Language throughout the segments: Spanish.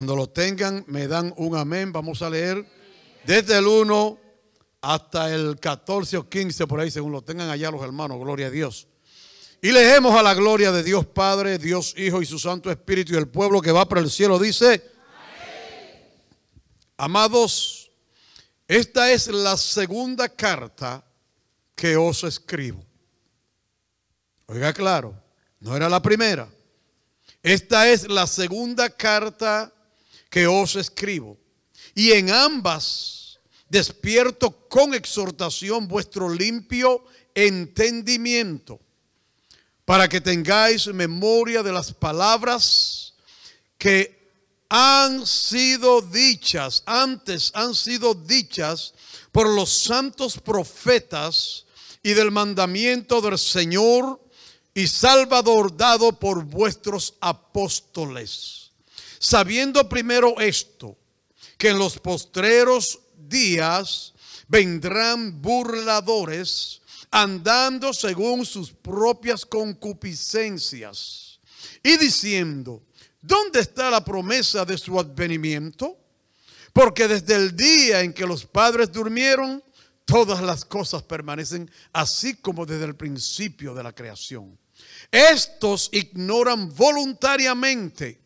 Cuando lo tengan, me dan un amén. Vamos a leer desde el 1 hasta el 14 o 15, por ahí, según lo tengan allá los hermanos. Gloria a Dios. Y leemos a la gloria de Dios Padre, Dios Hijo y su Santo Espíritu. Y el pueblo que va para el cielo dice, amados, esta es la segunda carta que os escribo. Oiga claro, no era la primera. Esta es la segunda carta que os escribo. Y en ambas despierto con exhortación vuestro limpio entendimiento, para que tengáis memoria de las palabras que han sido dichas, antes han sido dichas por los santos profetas y del mandamiento del Señor y Salvador dado por vuestros apóstoles sabiendo primero esto, que en los postreros días vendrán burladores andando según sus propias concupiscencias y diciendo, ¿dónde está la promesa de su advenimiento? Porque desde el día en que los padres durmieron, todas las cosas permanecen así como desde el principio de la creación. Estos ignoran voluntariamente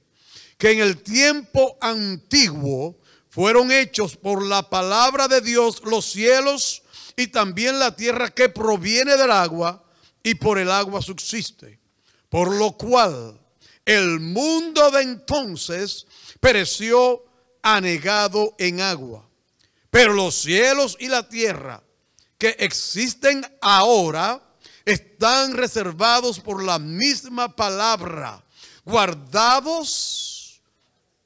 que en el tiempo antiguo fueron hechos por la palabra de Dios los cielos y también la tierra que proviene del agua y por el agua subsiste. Por lo cual el mundo de entonces pereció anegado en agua. Pero los cielos y la tierra que existen ahora están reservados por la misma palabra, guardados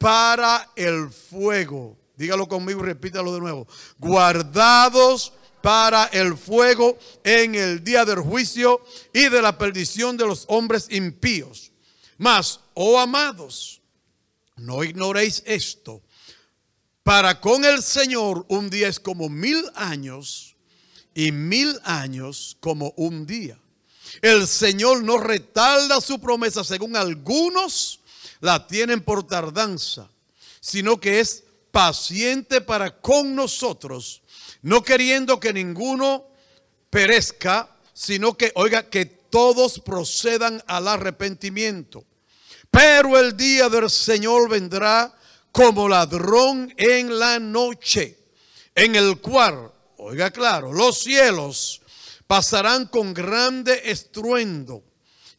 para el fuego. Dígalo conmigo y repítalo de nuevo. Guardados para el fuego en el día del juicio y de la perdición de los hombres impíos. Mas, oh amados, no ignoréis esto. Para con el Señor un día es como mil años y mil años como un día. El Señor no retarda su promesa según algunos la tienen por tardanza, sino que es paciente para con nosotros, no queriendo que ninguno perezca, sino que, oiga, que todos procedan al arrepentimiento. Pero el día del Señor vendrá como ladrón en la noche, en el cual, oiga claro, los cielos pasarán con grande estruendo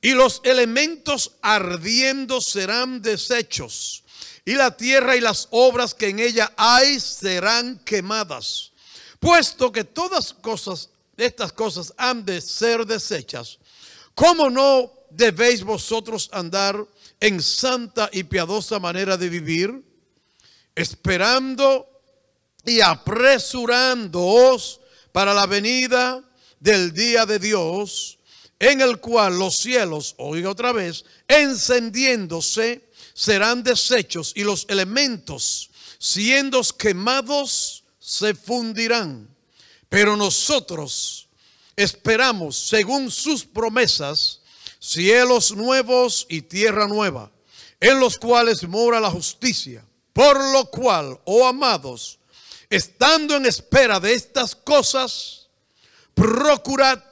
y los elementos ardiendo serán desechos. y la tierra y las obras que en ella hay serán quemadas. Puesto que todas cosas, estas cosas han de ser desechas. ¿cómo no debéis vosotros andar en santa y piadosa manera de vivir, esperando y apresurándoos para la venida del día de Dios? en el cual los cielos, oiga otra vez, encendiéndose, serán deshechos y los elementos, siendo quemados, se fundirán. Pero nosotros esperamos, según sus promesas, cielos nuevos y tierra nueva, en los cuales mora la justicia. Por lo cual, oh amados, estando en espera de estas cosas, procurad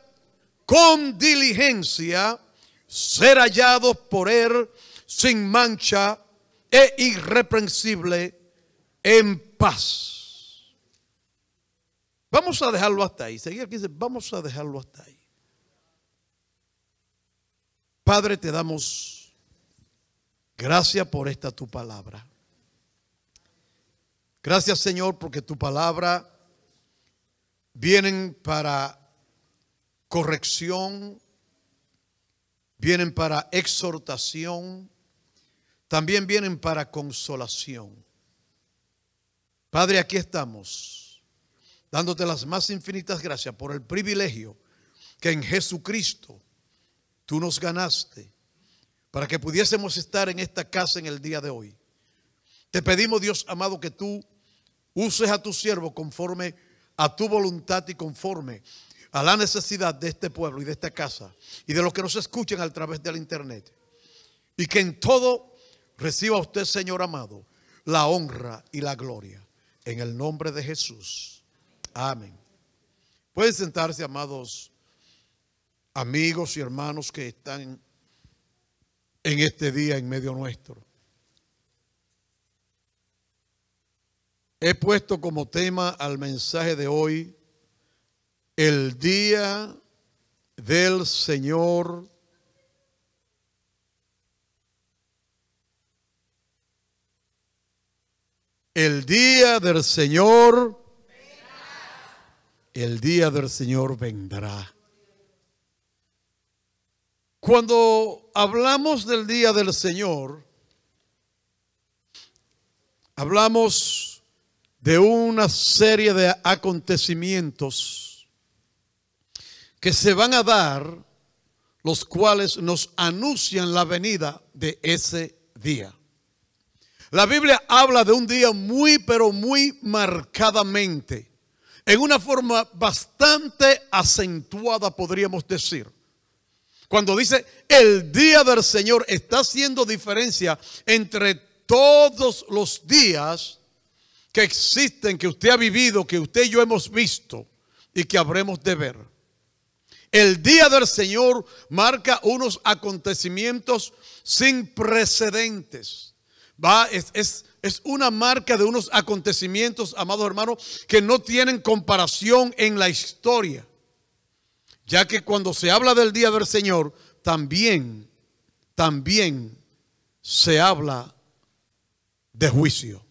con diligencia ser hallados por Él sin mancha e irreprensible en paz. Vamos a dejarlo hasta ahí. Seguir aquí dice, vamos a dejarlo hasta ahí. Padre, te damos gracias por esta tu palabra. Gracias Señor porque tu palabra vienen para corrección, vienen para exhortación, también vienen para consolación. Padre, aquí estamos, dándote las más infinitas gracias por el privilegio que en Jesucristo tú nos ganaste para que pudiésemos estar en esta casa en el día de hoy. Te pedimos, Dios amado, que tú uses a tu siervo conforme a tu voluntad y conforme a la necesidad de este pueblo y de esta casa y de los que nos escuchen a través del internet. Y que en todo reciba usted, Señor amado, la honra y la gloria. En el nombre de Jesús. Amén. Pueden sentarse, amados amigos y hermanos que están en este día en medio nuestro. He puesto como tema al mensaje de hoy el día del Señor El día del Señor, el día del Señor vendrá. Cuando hablamos del día del Señor, hablamos de una serie de acontecimientos que se van a dar, los cuales nos anuncian la venida de ese día. La Biblia habla de un día muy, pero muy marcadamente, en una forma bastante acentuada, podríamos decir. Cuando dice, el día del Señor está haciendo diferencia entre todos los días que existen, que usted ha vivido, que usted y yo hemos visto y que habremos de ver. El día del Señor marca unos acontecimientos sin precedentes. Va, es, es una marca de unos acontecimientos, amados hermanos, que no tienen comparación en la historia. Ya que cuando se habla del día del Señor, también, también se habla de juicio.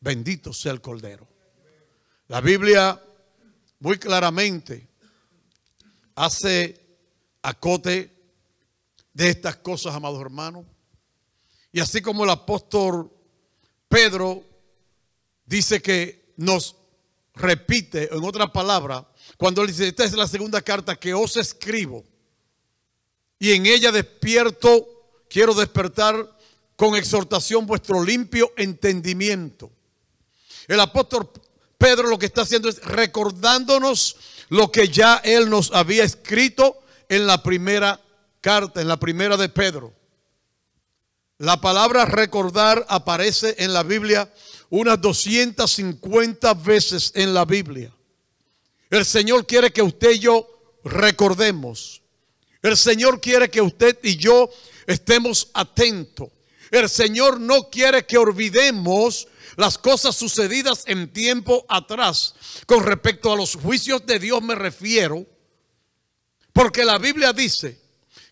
Bendito sea el Cordero. La Biblia muy claramente hace acote de estas cosas, amados hermanos. Y así como el apóstol Pedro dice que nos repite, en otra palabra, cuando él dice, esta es la segunda carta que os escribo, y en ella despierto, quiero despertar con exhortación vuestro limpio entendimiento. El apóstol Pedro lo que está haciendo es recordándonos lo que ya él nos había escrito en la primera carta, en la primera de Pedro. La palabra recordar aparece en la Biblia unas 250 veces en la Biblia. El Señor quiere que usted y yo recordemos. El Señor quiere que usted y yo estemos atentos. El Señor no quiere que olvidemos las cosas sucedidas en tiempo atrás. Con respecto a los juicios de Dios me refiero, porque la Biblia dice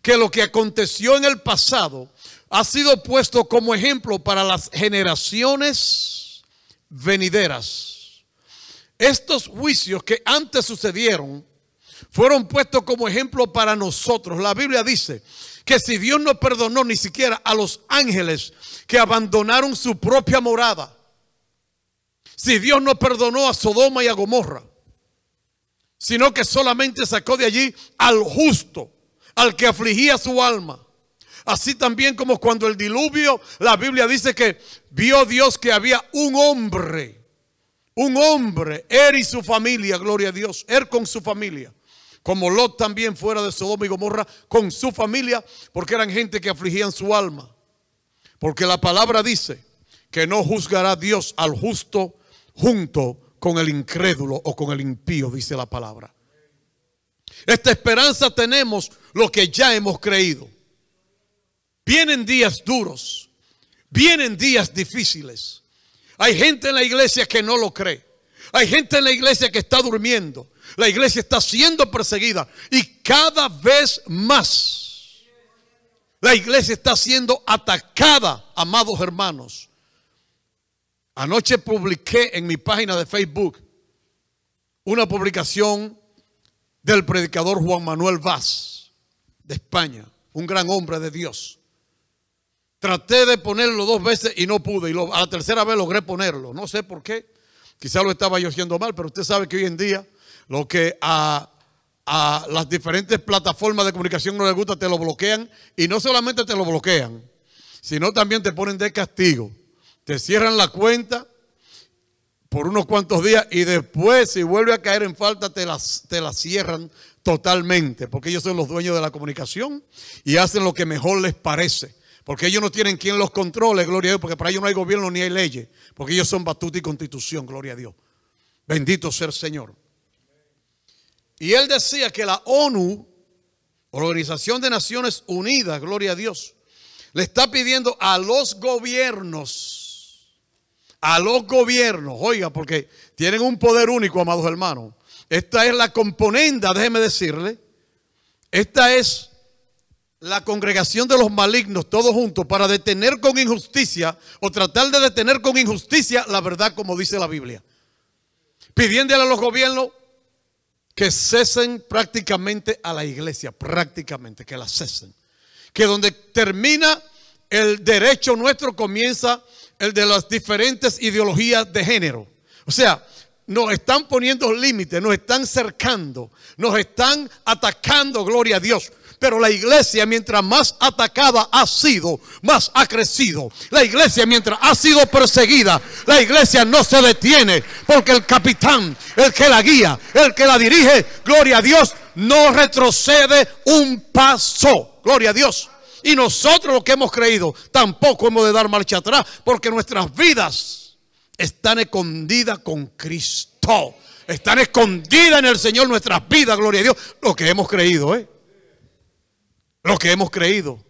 que lo que aconteció en el pasado ha sido puesto como ejemplo para las generaciones venideras. Estos juicios que antes sucedieron fueron puestos como ejemplo para nosotros. La Biblia dice que si Dios no perdonó ni siquiera a los ángeles que abandonaron su propia morada, si Dios no perdonó a Sodoma y a Gomorra, sino que solamente sacó de allí al justo, al que afligía su alma. Así también como cuando el diluvio, la Biblia dice que vio Dios que había un hombre, un hombre, él y su familia, gloria a Dios, él con su familia. Como Lot también fuera de Sodoma y Gomorra con su familia, porque eran gente que afligían su alma. Porque la palabra dice que no juzgará Dios al justo junto con el incrédulo o con el impío, dice la palabra. Esta esperanza tenemos lo que ya hemos creído. Vienen días duros, vienen días difíciles. Hay gente en la iglesia que no lo cree. Hay gente en la iglesia que está durmiendo. La iglesia está siendo perseguida y cada vez más. La iglesia está siendo atacada, amados hermanos. Anoche publiqué en mi página de Facebook una publicación del predicador Juan Manuel Vaz de España, un gran hombre de Dios. Traté de ponerlo dos veces y no pude. Y a la tercera vez logré ponerlo. No sé por qué. Quizá lo estaba yo haciendo mal, pero usted sabe que hoy en día lo que a, a las diferentes plataformas de comunicación no le gusta, te lo bloquean. Y no solamente te lo bloquean, sino también te ponen de castigo te cierran la cuenta por unos cuantos días y después si vuelve a caer en falta te la, te cierran totalmente, porque ellos son los dueños de la comunicación y hacen lo que mejor les parece. Porque ellos no tienen quien los controle, gloria a Dios, porque para ellos no hay gobierno ni hay leyes, porque ellos son batuta y constitución, gloria a Dios. Bendito sea el Señor. Y él decía que la ONU, Organización de Naciones Unidas, gloria a Dios, le está pidiendo a los gobiernos a los gobiernos, oiga, porque tienen un poder único, amados hermanos. Esta es la componenda, déjeme decirle. Esta es la congregación de los malignos, todos juntos, para detener con injusticia o tratar de detener con injusticia la verdad, como dice la Biblia. Pidiéndole a los gobiernos que cesen prácticamente a la iglesia, prácticamente, que la cesen. Que donde termina el derecho nuestro comienza el de las diferentes ideologías de género. O sea, nos están poniendo límites, nos están cercando, nos están atacando, gloria a Dios. Pero la iglesia mientras más atacada ha sido, más ha crecido. La iglesia mientras ha sido perseguida, la iglesia no se detiene porque el capitán, el que la guía, el que la dirige, gloria a Dios, no retrocede un paso. Gloria a Dios. Y nosotros lo que hemos creído tampoco hemos de dar marcha atrás porque nuestras vidas están escondidas con Cristo. Están escondidas en el Señor nuestras vidas, gloria a Dios. Lo que hemos creído, ¿eh? Lo que hemos creído.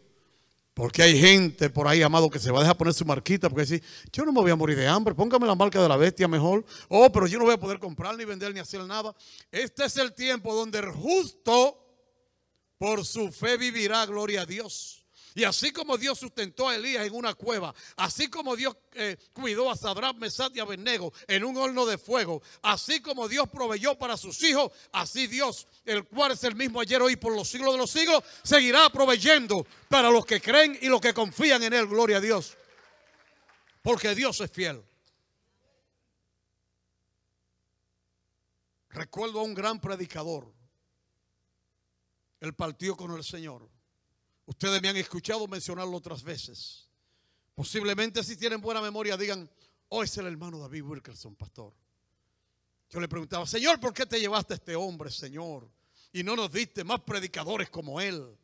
Porque hay gente por ahí, amado, que se va a dejar poner su marquita porque dice, yo no me voy a morir de hambre, póngame la marca de la bestia mejor. Oh, pero yo no voy a poder comprar, ni vender, ni hacer nada. Este es el tiempo donde el justo por su fe vivirá, gloria a Dios. Y así como Dios sustentó a Elías en una cueva, así como Dios eh, cuidó a Sadrach, Mesat y Abednego en un horno de fuego, así como Dios proveyó para sus hijos, así Dios, el cual es el mismo ayer, hoy, por los siglos de los siglos, seguirá proveyendo para los que creen y los que confían en Él. Gloria a Dios. Porque Dios es fiel. Recuerdo a un gran predicador. Él partió con el Señor. Ustedes me han escuchado mencionarlo otras veces. Posiblemente si tienen buena memoria digan, oh, es el hermano David Wilkerson, pastor. Yo le preguntaba, Señor, ¿por qué te llevaste a este hombre, Señor? Y no nos diste más predicadores como él.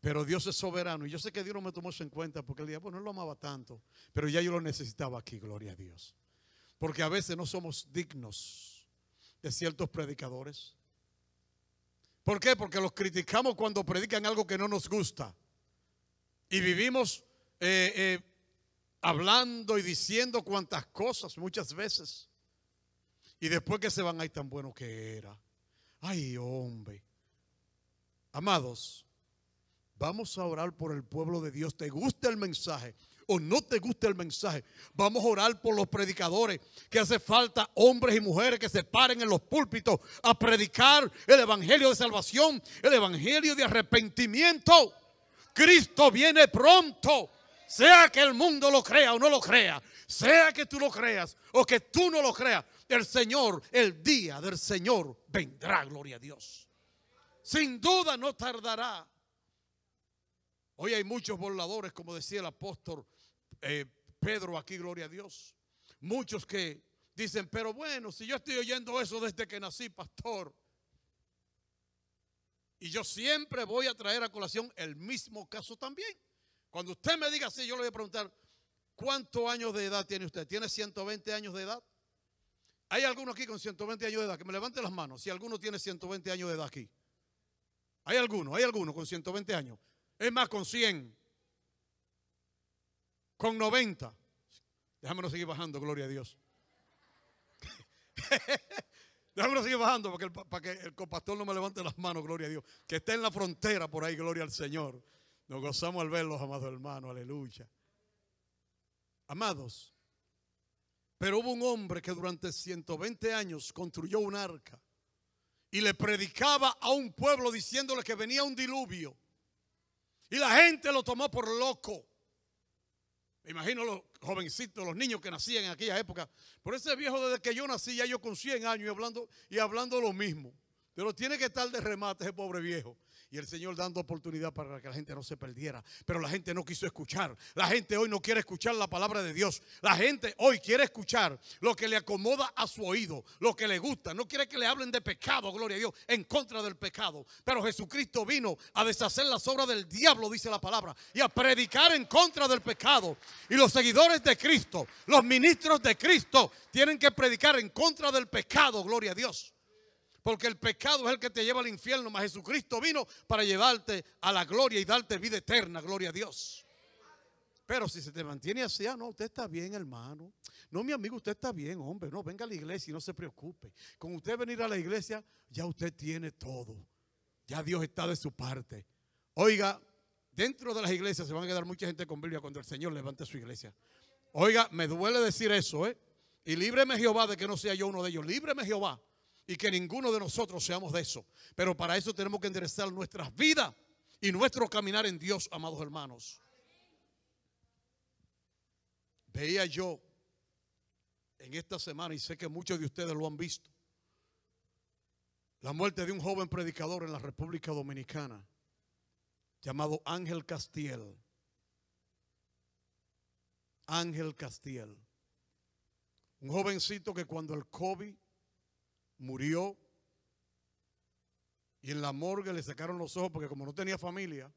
Pero Dios es soberano. Y yo sé que Dios no me tomó eso en cuenta porque el día, bueno, lo amaba tanto. Pero ya yo lo necesitaba aquí, gloria a Dios. Porque a veces no somos dignos de ciertos predicadores. ¿Por qué? Porque los criticamos cuando predican algo que no nos gusta. Y vivimos eh, eh, hablando y diciendo cuantas cosas muchas veces. Y después que se van, ahí tan bueno que era. Ay, hombre. Amados, vamos a orar por el pueblo de Dios. ¿Te gusta el mensaje? o no te guste el mensaje, vamos a orar por los predicadores, que hace falta hombres y mujeres que se paren en los púlpitos a predicar el evangelio de salvación, el evangelio de arrepentimiento. Cristo viene pronto, sea que el mundo lo crea o no lo crea, sea que tú lo creas o que tú no lo creas, el Señor, el día del Señor vendrá, gloria a Dios. Sin duda no tardará. Hoy hay muchos voladores, como decía el apóstol eh, Pedro aquí, gloria a Dios. Muchos que dicen, pero bueno, si yo estoy oyendo eso desde que nací, pastor, y yo siempre voy a traer a colación el mismo caso también. Cuando usted me diga así, yo le voy a preguntar, ¿cuántos años de edad tiene usted? ¿Tiene 120 años de edad? ¿Hay alguno aquí con 120 años de edad? Que me levante las manos si alguno tiene 120 años de edad aquí. ¿Hay alguno? ¿Hay alguno con 120 años? Es más, con 100. Con 90. Déjame seguir bajando, gloria a Dios. Déjame seguir bajando para que, el, para que el no me levante las manos, gloria a Dios. Que esté en la frontera por ahí, gloria al Señor. Nos gozamos al verlos, amados hermanos, aleluya. Amados, pero hubo un hombre que durante 120 años construyó un arca y le predicaba a un pueblo diciéndole que venía un diluvio y la gente lo tomó por loco. Me imagino los jovencitos, los niños que nacían en aquella época. Por ese viejo, desde que yo nací, ya yo con 100 años hablando, y hablando lo mismo. Pero tiene que estar de remate ese pobre viejo. Y el Señor dando oportunidad para que la gente no se perdiera. Pero la gente no quiso escuchar. La gente hoy no quiere escuchar la palabra de Dios. La gente hoy quiere escuchar lo que le acomoda a su oído, lo que le gusta. No quiere que le hablen de pecado, gloria a Dios, en contra del pecado. Pero Jesucristo vino a deshacer las obras del diablo, dice la palabra, y a predicar en contra del pecado. Y los seguidores de Cristo, los ministros de Cristo, tienen que predicar en contra del pecado, gloria a Dios. Porque el pecado es el que te lleva al infierno, mas Jesucristo vino para llevarte a la gloria y darte vida eterna, gloria a Dios. Pero si se te mantiene así, ah, no, usted está bien, hermano. No, mi amigo, usted está bien, hombre. No, venga a la iglesia y no se preocupe. Con usted venir a la iglesia, ya usted tiene todo. Ya Dios está de su parte. Oiga, dentro de las iglesias se van a quedar mucha gente con Biblia cuando el Señor levante su iglesia. Oiga, me duele decir eso, ¿eh? Y líbreme Jehová de que no sea yo uno de ellos. Líbreme Jehová y que ninguno de nosotros seamos de eso. Pero para eso tenemos que enderezar nuestras vidas y nuestro caminar en Dios, amados hermanos. Veía yo en esta semana, y sé que muchos de ustedes lo han visto, la muerte de un joven predicador en la República Dominicana, llamado Ángel Castiel. Ángel Castiel. Un jovencito que cuando el COVID murió y en la morgue le sacaron los ojos porque como no tenía familia,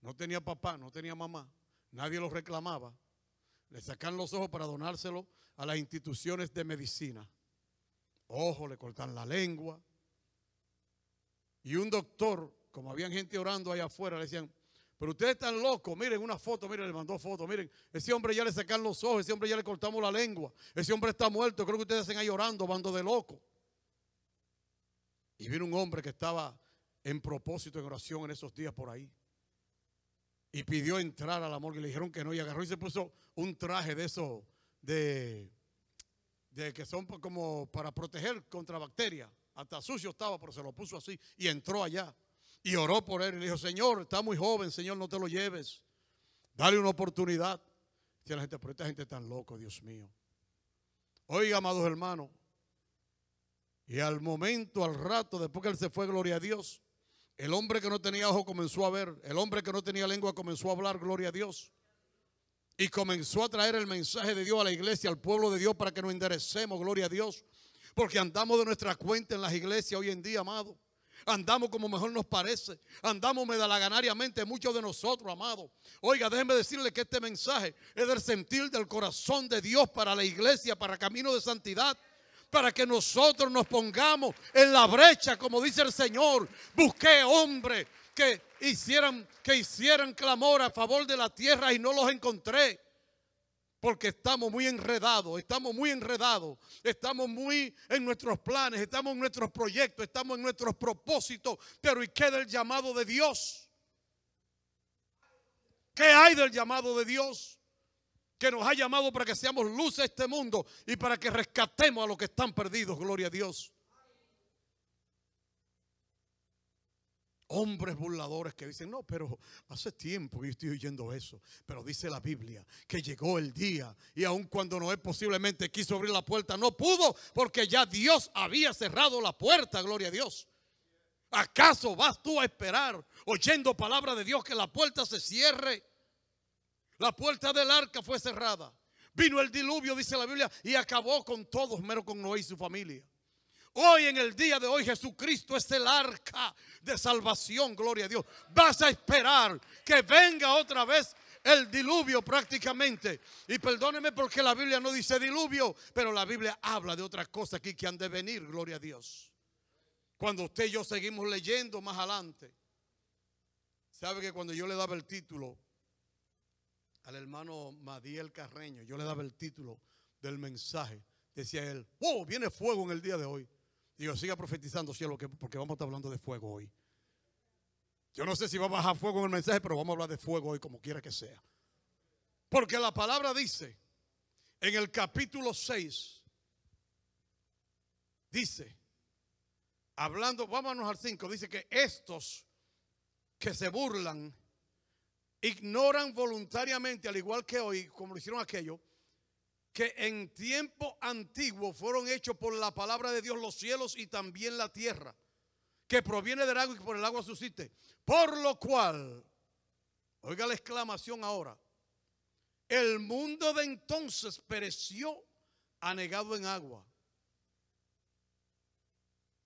no tenía papá, no tenía mamá, nadie lo reclamaba, le sacaron los ojos para donárselo a las instituciones de medicina. Ojo, le cortan la lengua. Y un doctor, como habían gente orando allá afuera, le decían, pero ustedes están locos, miren una foto, miren, le mandó foto, miren, ese hombre ya le sacaron los ojos, ese hombre ya le cortamos la lengua, ese hombre está muerto, creo que ustedes están ahí orando, bando de locos. Y vino un hombre que estaba en propósito, en oración en esos días por ahí. Y pidió entrar a la morgue. Le dijeron que no. Y agarró y se puso un traje de esos, de, de que son como para proteger contra bacterias. Hasta sucio estaba, pero se lo puso así. Y entró allá. Y oró por él. Y le dijo, Señor, está muy joven, Señor, no te lo lleves. Dale una oportunidad. Dice la gente, pero esta gente tan loco, Dios mío. Oiga, amados hermanos, y al momento, al rato, después que él se fue, gloria a Dios, el hombre que no tenía ojo comenzó a ver, el hombre que no tenía lengua comenzó a hablar, gloria a Dios. Y comenzó a traer el mensaje de Dios a la iglesia, al pueblo de Dios, para que nos enderecemos, gloria a Dios. Porque andamos de nuestra cuenta en las iglesias hoy en día, amado. Andamos como mejor nos parece. Andamos medalaganariamente muchos de nosotros, amado. Oiga, déjenme decirle que este mensaje es del sentir del corazón de Dios para la iglesia, para camino de santidad para que nosotros nos pongamos en la brecha, como dice el Señor. Busqué hombres que hicieran, que hicieran clamor a favor de la tierra y no los encontré. Porque estamos muy enredados, estamos muy enredados, estamos muy en nuestros planes, estamos en nuestros proyectos, estamos en nuestros propósitos, pero ¿y qué del llamado de Dios? ¿Qué hay del llamado de Dios? que nos ha llamado para que seamos luz a este mundo y para que rescatemos a los que están perdidos, gloria a Dios. Hombres burladores que dicen, no, pero hace tiempo y yo estoy oyendo eso. Pero dice la Biblia que llegó el día y aun cuando Noé posiblemente quiso abrir la puerta, no pudo porque ya Dios había cerrado la puerta, gloria a Dios. ¿Acaso vas tú a esperar oyendo palabra de Dios que la puerta se cierre? La puerta del arca fue cerrada. Vino el diluvio, dice la Biblia, y acabó con todos, menos con Noé y su familia. Hoy en el día de hoy Jesucristo es el arca de salvación, gloria a Dios. Vas a esperar que venga otra vez el diluvio prácticamente. Y perdóneme porque la Biblia no dice diluvio, pero la Biblia habla de otras cosas aquí que han de venir, gloria a Dios. Cuando usted y yo seguimos leyendo más adelante, sabe que cuando yo le daba el título al hermano Madiel Carreño, yo le daba el título del mensaje. Decía él, wow, oh, viene fuego en el día de hoy. Digo, siga profetizando, cielo, porque vamos a estar hablando de fuego hoy. Yo no sé si va a bajar fuego en el mensaje, pero vamos a hablar de fuego hoy, como quiera que sea. Porque la palabra dice, en el capítulo 6, dice, hablando, vámonos al 5, dice que estos que se burlan ignoran voluntariamente, al igual que hoy, como lo hicieron aquello, que en tiempo antiguo fueron hechos por la palabra de Dios los cielos y también la tierra, que proviene del agua y por el agua suscite. Por lo cual, oiga la exclamación ahora, el mundo de entonces pereció anegado en agua.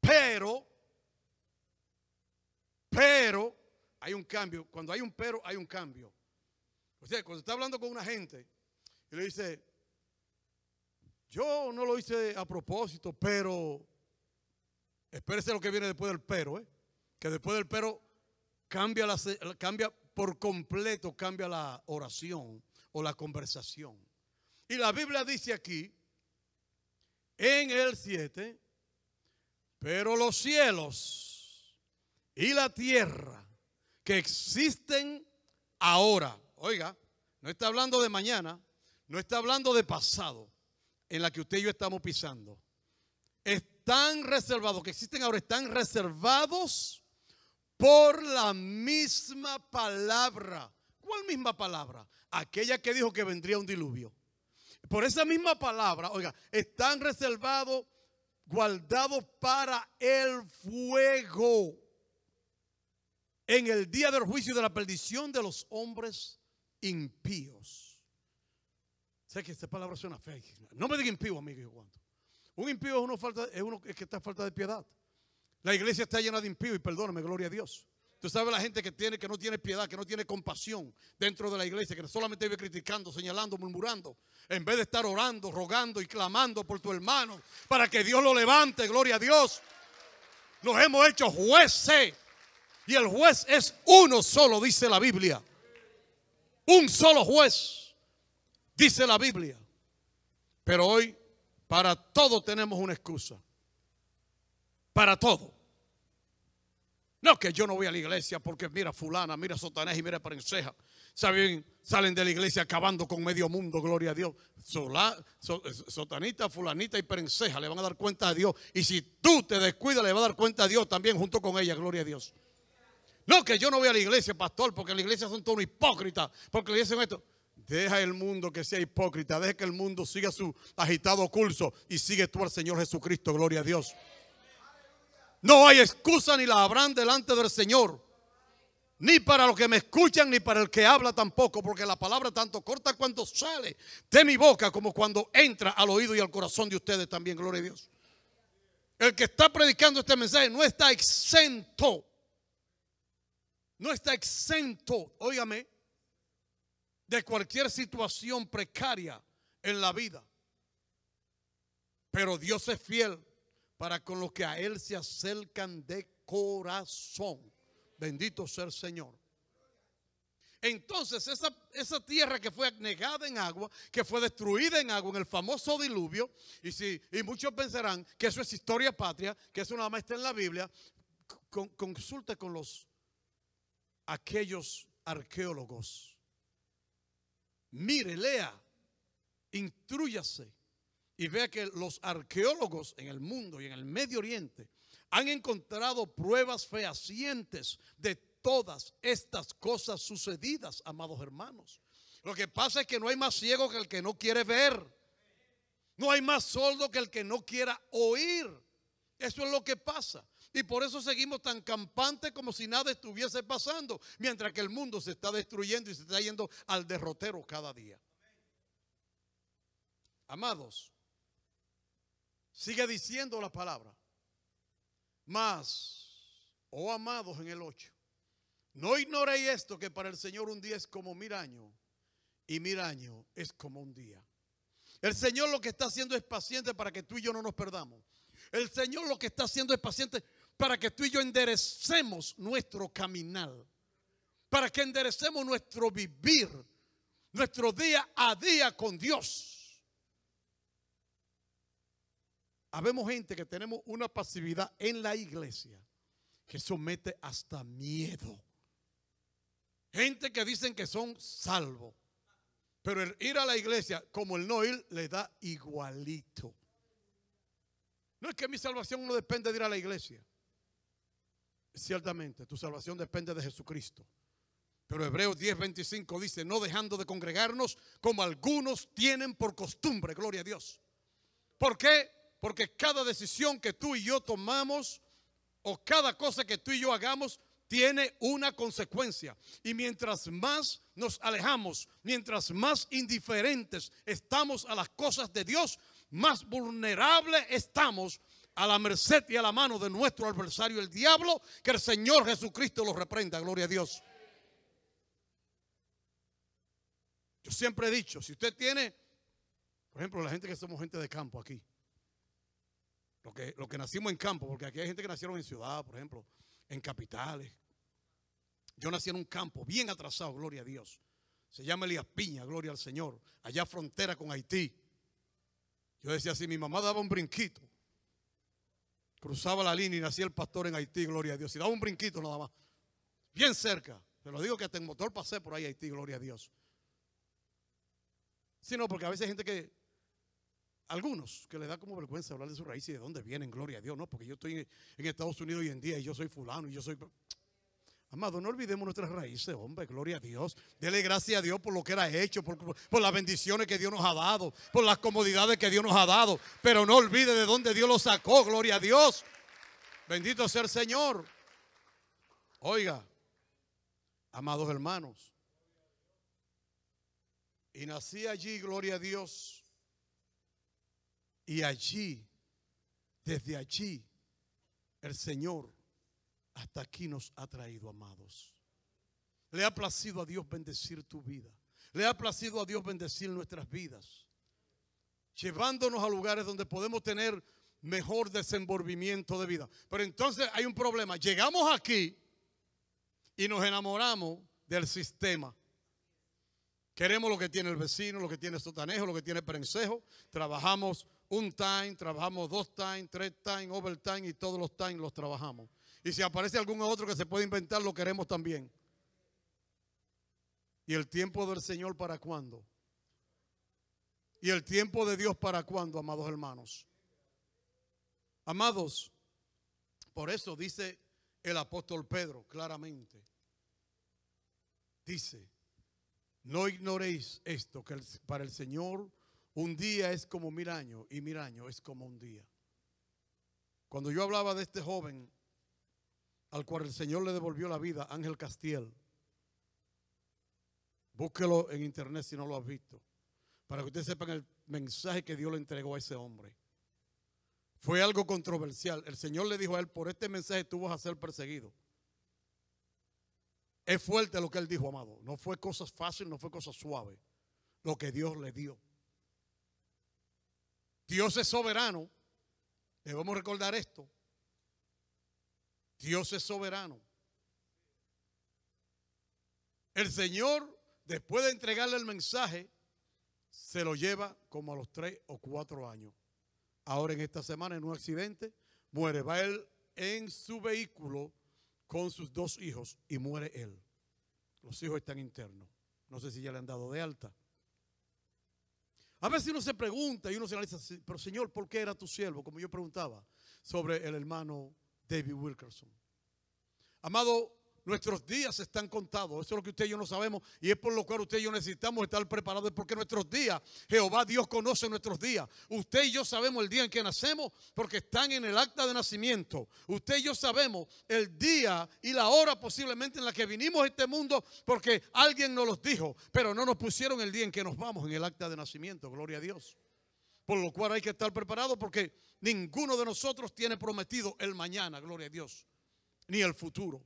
Pero, pero, hay un cambio. Cuando hay un pero, hay un cambio. O sea, cuando está hablando con una gente y le dice, yo no lo hice a propósito, pero espérese lo que viene después del pero, ¿eh? que después del pero cambia, la, cambia por completo, cambia la oración o la conversación. Y la Biblia dice aquí, en el 7, pero los cielos y la tierra que existen ahora. Oiga, no está hablando de mañana, no está hablando de pasado en la que usted y yo estamos pisando. Están reservados, que existen ahora, están reservados por la misma palabra. ¿Cuál misma palabra? Aquella que dijo que vendría un diluvio. Por esa misma palabra, oiga, están reservados, guardados para el fuego en el día del juicio de la perdición de los hombres impíos. Sé que esta palabra suena fe. No me diga impío, amigo. Un impío es uno, que está falta de piedad. La iglesia está llena de impíos y perdóname, gloria a Dios. Tú sabes la gente que tiene, que no tiene piedad, que no tiene compasión dentro de la iglesia, que solamente vive criticando, señalando, murmurando, en vez de estar orando, rogando y clamando por tu hermano para que Dios lo levante, gloria a Dios. Nos hemos hecho jueces y el juez es uno solo, dice la Biblia. Un solo juez, dice la Biblia. Pero hoy, para todo tenemos una excusa. Para todo. No que yo no voy a la iglesia porque mira fulana, mira sotanés y mira parenceja. ¿Saben? Salen de la iglesia acabando con medio mundo, gloria a Dios. sotanita, fulanita y prenseja le van a dar cuenta a Dios. Y si tú te descuidas, le va a dar cuenta a Dios también junto con ella, gloria a Dios. No, que yo no voy a la iglesia, pastor, porque en la iglesia son todos hipócritas, porque le dicen esto. Deja el mundo que sea hipócrita, deja que el mundo siga su agitado curso y sigue tú al Señor Jesucristo, gloria a Dios. No hay excusa ni la habrán delante del Señor, ni para los que me escuchan ni para el que habla tampoco, porque la palabra tanto corta cuando sale de mi boca como cuando entra al oído y al corazón de ustedes también, gloria a Dios. El que está predicando este mensaje no está exento no está exento, óigame, de cualquier situación precaria en la vida. Pero Dios es fiel para con los que a Él se acercan de corazón. Bendito sea el Señor. Entonces, esa, esa, tierra que fue negada en agua, que fue destruida en agua en el famoso diluvio, y, si, y muchos pensarán que eso es historia patria, que eso una maestra está en la Biblia, Consulta consulte con los aquellos arqueólogos. Mire, lea, intrúyase y vea que los arqueólogos en el mundo y en el Medio Oriente han encontrado pruebas fehacientes de todas estas cosas sucedidas, amados hermanos. Lo que pasa es que no hay más ciego que el que no quiere ver. No hay más sordo que el que no quiera oír. Eso es lo que pasa. Y por eso seguimos tan campantes como si nada estuviese pasando, mientras que el mundo se está destruyendo y se está yendo al derrotero cada día. Amados, sigue diciendo la palabra. Más, oh amados en el 8, no ignoréis esto que para el Señor un día es como mil años y mil años es como un día. El Señor lo que está haciendo es paciente para que tú y yo no nos perdamos. El Señor lo que está haciendo es paciente para que tú y yo enderecemos nuestro caminar, para que enderecemos nuestro vivir, nuestro día a día con Dios. Habemos gente que tenemos una pasividad en la iglesia que somete hasta miedo. Gente que dicen que son salvos, pero el ir a la iglesia como el no ir le da igualito. No es que mi salvación no depende de ir a la iglesia. Ciertamente, tu salvación depende de Jesucristo. Pero Hebreos 10:25 dice, no dejando de congregarnos como algunos tienen por costumbre, gloria a Dios. ¿Por qué? Porque cada decisión que tú y yo tomamos o cada cosa que tú y yo hagamos tiene una consecuencia. Y mientras más nos alejamos, mientras más indiferentes estamos a las cosas de Dios, más vulnerable estamos a la merced y a la mano de nuestro adversario el diablo, que el Señor Jesucristo los reprenda, gloria a Dios. Yo siempre he dicho, si usted tiene, por ejemplo, la gente que somos gente de campo aquí, los que, lo que nacimos en campo, porque aquí hay gente que nacieron en ciudad, por ejemplo, en capitales. Yo nací en un campo bien atrasado, gloria a Dios. Se llama Elías Piña, gloria al Señor, allá frontera con Haití. Yo decía, si mi mamá daba un brinquito, Cruzaba la línea y nacía el pastor en Haití, gloria a Dios. Y daba un brinquito nada más. Bien cerca. Te lo digo que hasta el motor pasé por ahí Haití, gloria a Dios. Sino porque a veces hay gente que, algunos, que le da como vergüenza hablar de su raíz y de dónde vienen, gloria a Dios. No, porque yo estoy en Estados Unidos hoy en día y yo soy fulano y yo soy... Amado, no olvidemos nuestras raíces, hombre, gloria a Dios. Dele gracias a Dios por lo que era hecho, por, por, las bendiciones que Dios nos ha dado, por las comodidades que Dios nos ha dado. Pero no olvide de dónde Dios lo sacó, gloria a Dios. Bendito sea el Señor. Oiga, amados hermanos, y nací allí, gloria a Dios. Y allí, desde allí, el Señor hasta aquí nos ha traído, amados. Le ha placido a Dios bendecir tu vida. Le ha placido a Dios bendecir nuestras vidas. Llevándonos a lugares donde podemos tener mejor desenvolvimiento de vida. Pero entonces hay un problema. Llegamos aquí y nos enamoramos del sistema. Queremos lo que tiene el vecino, lo que tiene Sotanejo, lo que tiene prencejo. Trabajamos un time, trabajamos dos time, tres time, overtime y todos los time los trabajamos. Y si aparece algún otro que se puede inventar, lo queremos también. ¿Y el tiempo del Señor para cuándo? ¿Y el tiempo de Dios para cuándo, amados hermanos? Amados, por eso dice el apóstol Pedro claramente. Dice, no ignoréis esto, que para el Señor un día es como mil años y mil años es como un día. Cuando yo hablaba de este joven al cual el Señor le devolvió la vida, Ángel Castiel. Búsquelo en internet si no lo has visto, para que ustedes sepan el mensaje que Dios le entregó a ese hombre. Fue algo controversial. El Señor le dijo a él, por este mensaje tú vas a ser perseguido. Es fuerte lo que él dijo, amado. No fue cosa fácil, no fue cosa suave. Lo que Dios le dio. Dios es soberano. Debemos recordar esto. Dios es soberano. El Señor, después de entregarle el mensaje, se lo lleva como a los tres o cuatro años. Ahora en esta semana, en un accidente, muere. Va él en su vehículo con sus dos hijos y muere él. Los hijos están internos. No sé si ya le han dado de alta. A veces uno se pregunta y uno se analiza, pero Señor, ¿por qué era tu siervo? Como yo preguntaba sobre el hermano David Wilkerson. Amado, nuestros días están contados. Eso es lo que usted y yo no sabemos. Y es por lo cual usted y yo necesitamos estar preparados. Porque nuestros días, Jehová Dios conoce nuestros días. Usted y yo sabemos el día en que nacemos porque están en el acta de nacimiento. Usted y yo sabemos el día y la hora posiblemente en la que vinimos a este mundo porque alguien nos los dijo. Pero no nos pusieron el día en que nos vamos en el acta de nacimiento. Gloria a Dios. Por lo cual hay que estar preparado porque ninguno de nosotros tiene prometido el mañana, gloria a Dios, ni el futuro.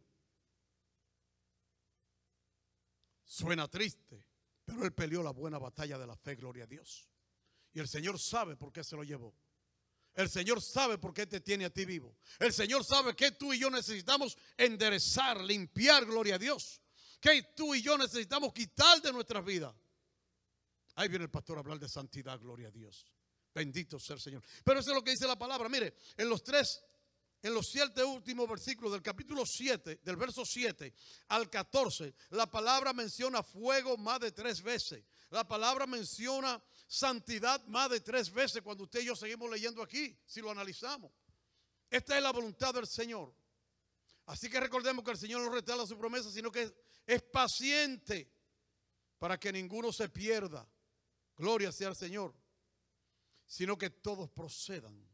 Suena triste, pero él peleó la buena batalla de la fe, gloria a Dios. Y el Señor sabe por qué se lo llevó. El Señor sabe por qué te tiene a ti vivo. El Señor sabe que tú y yo necesitamos enderezar, limpiar, gloria a Dios. Que tú y yo necesitamos quitar de nuestras vidas. Ahí viene el pastor a hablar de santidad, gloria a Dios. Bendito sea el Señor. Pero eso es lo que dice la palabra. Mire, en los tres, en los siete últimos versículos del capítulo 7, del verso 7 al 14, la palabra menciona fuego más de tres veces. La palabra menciona santidad más de tres veces cuando usted y yo seguimos leyendo aquí, si lo analizamos. Esta es la voluntad del Señor. Así que recordemos que el Señor no retala su promesa, sino que es, paciente para que ninguno se pierda. Gloria sea el Señor sino que todos procedan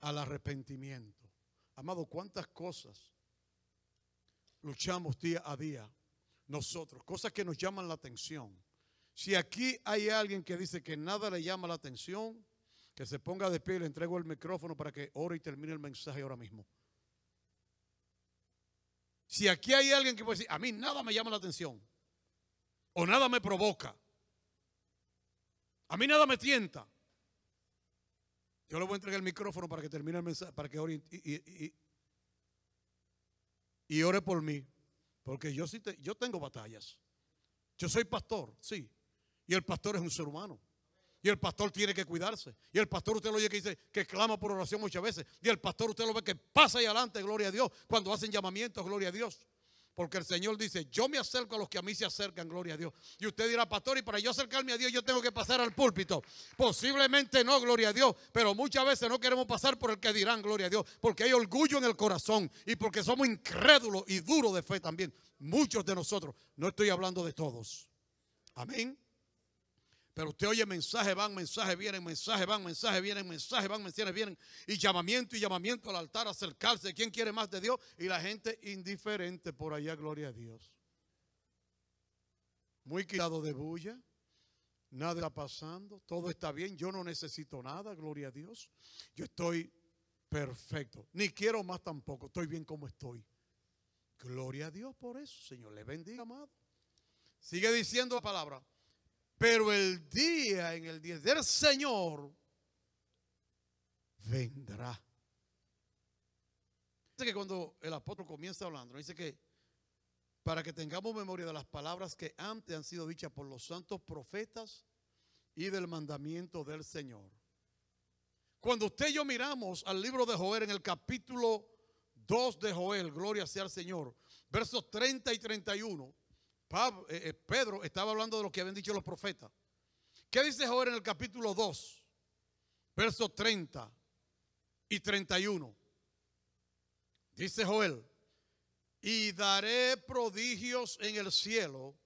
al arrepentimiento. Amado, cuántas cosas luchamos día a día nosotros, cosas que nos llaman la atención. Si aquí hay alguien que dice que nada le llama la atención, que se ponga de pie y le entrego el micrófono para que ore y termine el mensaje ahora mismo. Si aquí hay alguien que puede decir, a mí nada me llama la atención, o nada me provoca, a mí nada me tienta, yo le voy a entregar el micrófono para que termine el mensaje, para que ore y, ore por mí. Porque yo sí te, yo tengo batallas. Yo soy pastor, sí. Y el pastor es un ser humano. Y el pastor tiene que cuidarse. Y el pastor usted lo oye que dice que clama por oración muchas veces. Y el pastor usted lo ve que pasa y adelante, gloria a Dios. Cuando hacen llamamientos, gloria a Dios. Porque el Señor dice, yo me acerco a los que a mí se acercan, gloria a Dios. Y usted dirá, pastor, y para yo acercarme a Dios yo tengo que pasar al púlpito. Posiblemente no, gloria a Dios, pero muchas veces no queremos pasar por el que dirán, gloria a Dios, porque hay orgullo en el corazón y porque somos incrédulos y duros de fe también. Muchos de nosotros, no estoy hablando de todos. Amén. Pero usted oye mensaje, van, mensaje, vienen, mensaje, van, mensaje, vienen, mensaje, van, mensajes, vienen. Y llamamiento y llamamiento al altar, acercarse. ¿Quién quiere más de Dios? Y la gente indiferente por allá, gloria a Dios. Muy cuidado de bulla. Nada está pasando. Todo está bien. Yo no necesito nada, gloria a Dios. Yo estoy perfecto. Ni quiero más tampoco. Estoy bien como estoy. Gloria a Dios por eso, Señor. Le bendiga, amado. Sigue diciendo la palabra. Pero el día, en el día del Señor, vendrá. Dice que cuando el apóstol comienza hablando, dice que para que tengamos memoria de las palabras que antes han sido dichas por los santos profetas y del mandamiento del Señor. Cuando usted y yo miramos al libro de Joel en el capítulo 2 de Joel, gloria sea al Señor, versos 30 y 31, eh, eh, Pedro estaba hablando de lo que habían dicho los profetas. ¿Qué dice Joel en el capítulo 2, versos 30 y 31? Dice Joel, y daré prodigios en el cielo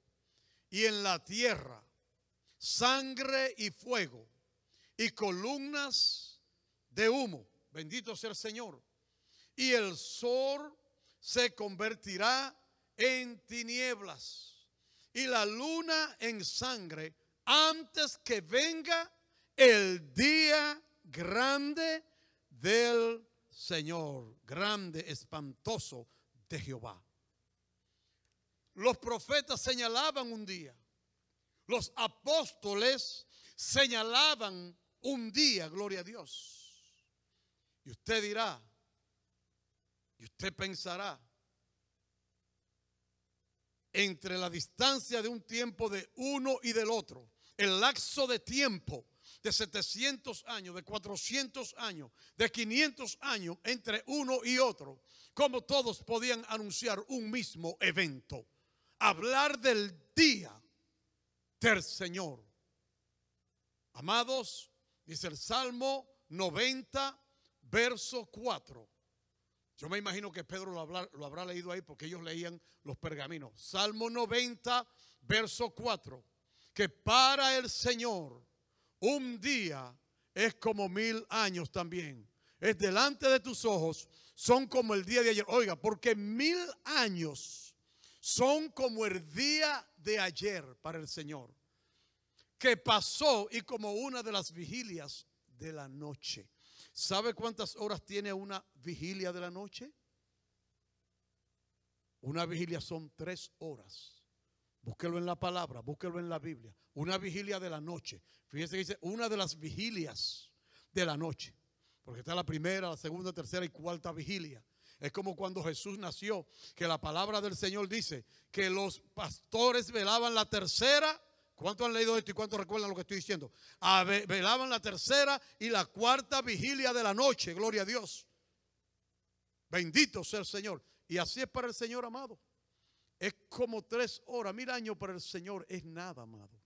y en la tierra, sangre y fuego, y columnas de humo. Bendito sea el Señor. Y el sol se convertirá en tinieblas y la luna en sangre antes que venga el día grande del Señor, grande, espantoso de Jehová. Los profetas señalaban un día, los apóstoles señalaban un día, gloria a Dios. Y usted dirá, y usted pensará, entre la distancia de un tiempo de uno y del otro, el lapso de tiempo de 700 años, de 400 años, de 500 años entre uno y otro, como todos podían anunciar un mismo evento. Hablar del día del Señor. Amados, dice el Salmo 90, verso 4. Yo me imagino que Pedro lo habrá, lo habrá leído ahí porque ellos leían los pergaminos. Salmo 90, verso 4. Que para el Señor un día es como mil años también. Es delante de tus ojos, son como el día de ayer. Oiga, porque mil años son como el día de ayer para el Señor, que pasó y como una de las vigilias de la noche. ¿Sabe cuántas horas tiene una vigilia de la noche? Una vigilia son tres horas. Búsquelo en la palabra, búsquelo en la Biblia. Una vigilia de la noche. Fíjense que dice una de las vigilias de la noche. Porque está la primera, la segunda, tercera y cuarta vigilia. Es como cuando Jesús nació, que la palabra del Señor dice que los pastores velaban la tercera ¿Cuántos han leído esto y cuántos recuerdan lo que estoy diciendo? A velaban la tercera y la cuarta vigilia de la noche, gloria a Dios. Bendito sea el Señor. Y así es para el Señor, amado. Es como tres horas, mil años para el Señor es nada, amado.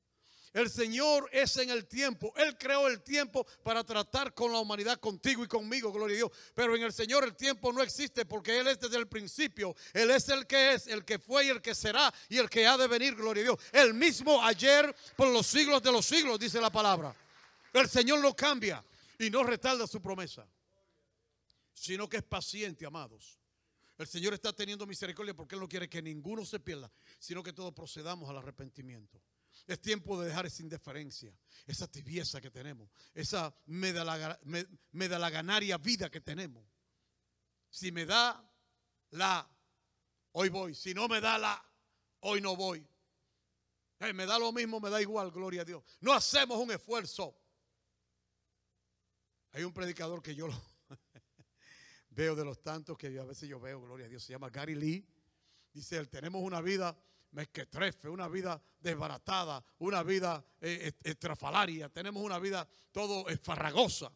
El Señor es en el tiempo. Él creó el tiempo para tratar con la humanidad, contigo y conmigo, gloria a Dios. Pero en el Señor el tiempo no existe porque Él es desde el principio. Él es el que es, el que fue y el que será y el que ha de venir, gloria a Dios. El mismo ayer por los siglos de los siglos, dice la palabra. El Señor no cambia y no retarda su promesa, sino que es paciente, amados. El Señor está teniendo misericordia porque Él no quiere que ninguno se pierda, sino que todos procedamos al arrepentimiento. Es tiempo de dejar esa indiferencia, esa tibieza que tenemos, esa da la medalaganaria vida que tenemos. Si me da la, hoy voy. Si no me da la, hoy no voy. me da lo mismo, me da igual, gloria a Dios. No hacemos un esfuerzo. Hay un predicador que yo veo de los tantos que a veces yo veo, gloria a Dios, se llama Gary Lee. Dice él, tenemos una vida mezquetrefe, una vida desbaratada, una vida eh, estrafalaria, tenemos una vida todo esfarragosa.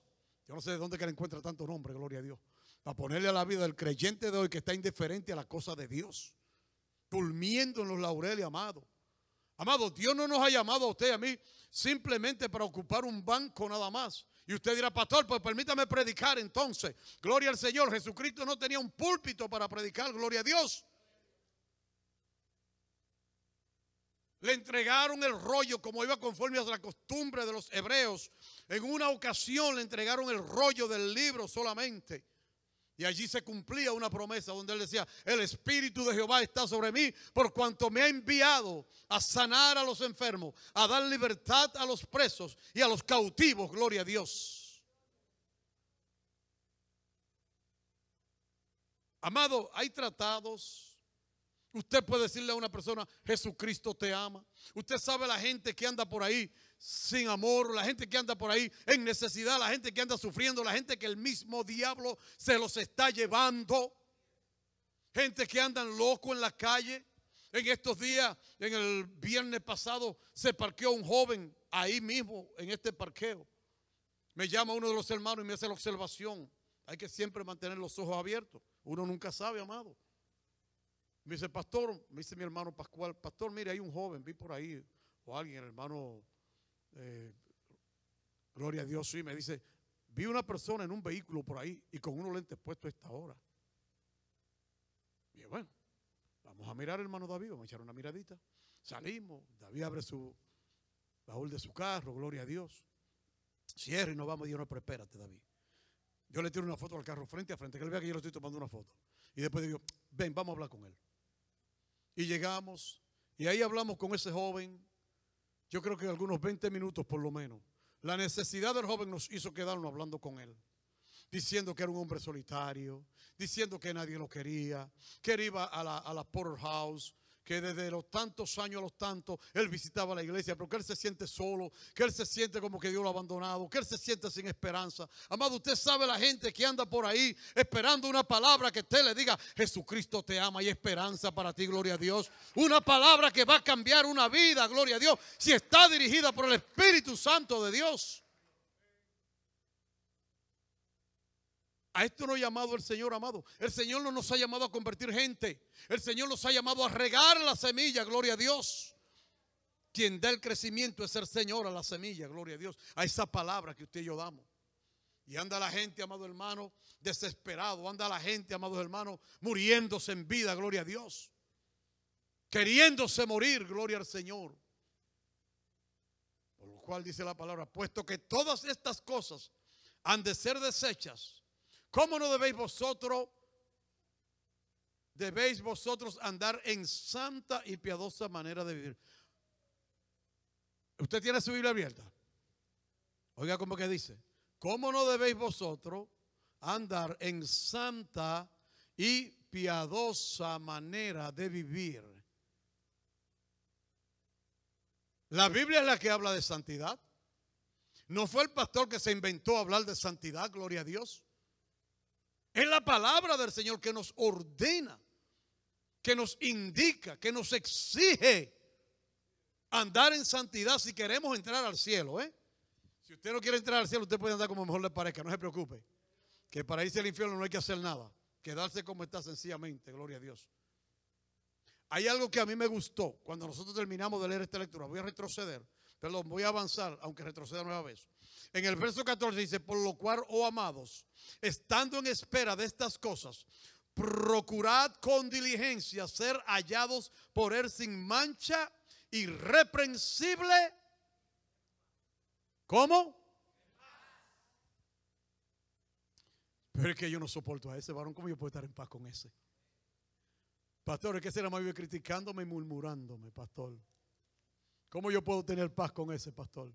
Yo no sé de dónde que le encuentra tanto nombre, gloria a Dios. Para ponerle a la vida del creyente de hoy que está indiferente a la cosa de Dios, durmiendo en los laureles, amado. Amado, Dios no nos ha llamado a usted y a mí simplemente para ocupar un banco nada más. Y usted dirá, pastor, pues permítame predicar entonces. Gloria al Señor, Jesucristo no tenía un púlpito para predicar, gloria a Dios. le entregaron el rollo como iba conforme a la costumbre de los hebreos. En una ocasión le entregaron el rollo del libro solamente. Y allí se cumplía una promesa donde él decía, el Espíritu de Jehová está sobre mí por cuanto me ha enviado a sanar a los enfermos, a dar libertad a los presos y a los cautivos, gloria a Dios. Amado, hay tratados Usted puede decirle a una persona, Jesucristo te ama. Usted sabe la gente que anda por ahí sin amor, la gente que anda por ahí en necesidad, la gente que anda sufriendo, la gente que el mismo diablo se los está llevando. Gente que andan loco en la calle. En estos días, en el viernes pasado, se parqueó un joven ahí mismo, en este parqueo. Me llama uno de los hermanos y me hace la observación. Hay que siempre mantener los ojos abiertos. Uno nunca sabe, amado. Me dice, pastor, me dice mi hermano Pascual, pastor, mire, hay un joven, vi por ahí, o alguien, hermano, eh, gloria a Dios, sí, me dice, vi una persona en un vehículo por ahí y con unos lentes puestos a esta hora. Y bueno, vamos a mirar, hermano David, vamos a echar una miradita. Salimos, David abre su baúl de su carro, gloria a Dios. Cierra y nos vamos. Y yo, no, pero espérate, David. Yo le tiro una foto al carro frente a frente, que él vea que yo le estoy tomando una foto. Y después digo, ven, vamos a hablar con él y llegamos y ahí hablamos con ese joven, yo creo que algunos 20 minutos por lo menos. La necesidad del joven nos hizo quedarnos hablando con él, diciendo que era un hombre solitario, diciendo que nadie lo quería, que él iba a la, a House, que desde los tantos años los tantos él visitaba la iglesia, pero que él se siente solo, que él se siente como que Dios lo ha abandonado, que él se siente sin esperanza. Amado, usted sabe la gente que anda por ahí esperando una palabra que usted le diga, Jesucristo te ama y esperanza para ti, gloria a Dios. Una palabra que va a cambiar una vida, gloria a Dios, si está dirigida por el Espíritu Santo de Dios. A esto no ha llamado el Señor, amado. El Señor no nos ha llamado a convertir gente. El Señor nos ha llamado a regar la semilla, gloria a Dios. Quien da el crecimiento es el Señor a la semilla, gloria a Dios. A esa palabra que usted y yo damos. Y anda la gente, amado hermano, desesperado. Anda la gente, amados hermanos, muriéndose en vida, gloria a Dios. Queriéndose morir, gloria al Señor. Por lo cual dice la palabra, puesto que todas estas cosas han de ser desechas, ¿Cómo no debéis vosotros, debéis vosotros andar en santa y piadosa manera de vivir? Usted tiene su Biblia abierta. Oiga como que dice, ¿cómo no debéis vosotros andar en santa y piadosa manera de vivir? La Biblia es la que habla de santidad. No fue el pastor que se inventó hablar de santidad, gloria a Dios. Es la palabra del Señor que nos ordena, que nos indica, que nos exige andar en santidad si queremos entrar al cielo. ¿eh? Si usted no quiere entrar al cielo, usted puede andar como mejor le parezca, no se preocupe. Que para irse al infierno no hay que hacer nada. Quedarse como está sencillamente, gloria a Dios. Hay algo que a mí me gustó cuando nosotros terminamos de leer esta lectura. Voy a retroceder Perdón, voy a avanzar, aunque retroceda nueva vez. En el verso 14 dice, por lo cual, oh amados, estando en espera de estas cosas, procurad con diligencia ser hallados por él sin mancha, irreprensible. ¿Cómo? Pero es que yo no soporto a ese varón. ¿Cómo yo puedo estar en paz con ese? Pastor, es que Era más bien criticándome y murmurándome, pastor. ¿Cómo yo puedo tener paz con ese pastor?